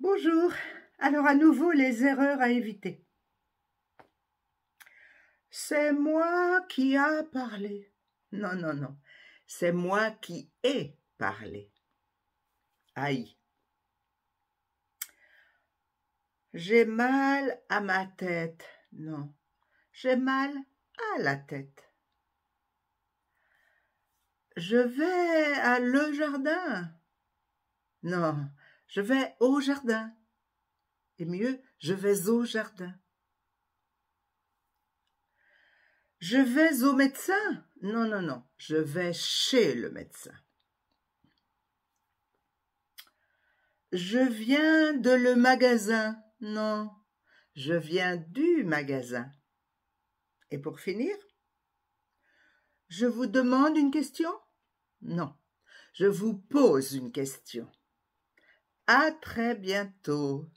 Bonjour, alors à nouveau les erreurs à éviter. C'est moi qui a parlé. Non, non, non, c'est moi qui ai parlé. Aïe. J'ai mal à ma tête. Non, j'ai mal à la tête. Je vais à le jardin. Non, je vais au jardin. Et mieux, je vais au jardin. Je vais au médecin. Non, non, non, je vais chez le médecin. Je viens de le magasin. Non, je viens du magasin. Et pour finir, je vous demande une question Non, je vous pose une question. À très bientôt.